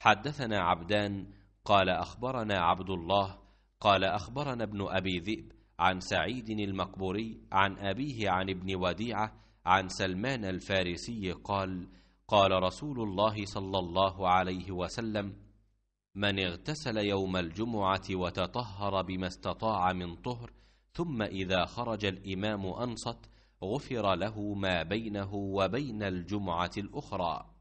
حدثنا عبدان قال أخبرنا عبد الله قال أخبرنا ابن أبي ذئب عن سعيد المقبوري عن أبيه عن ابن وديعة عن سلمان الفارسي قال قال رسول الله صلى الله عليه وسلم من اغتسل يوم الجمعة وتطهر بما استطاع من طهر ثم إذا خرج الإمام أنصت غفر له ما بينه وبين الجمعة الأخرى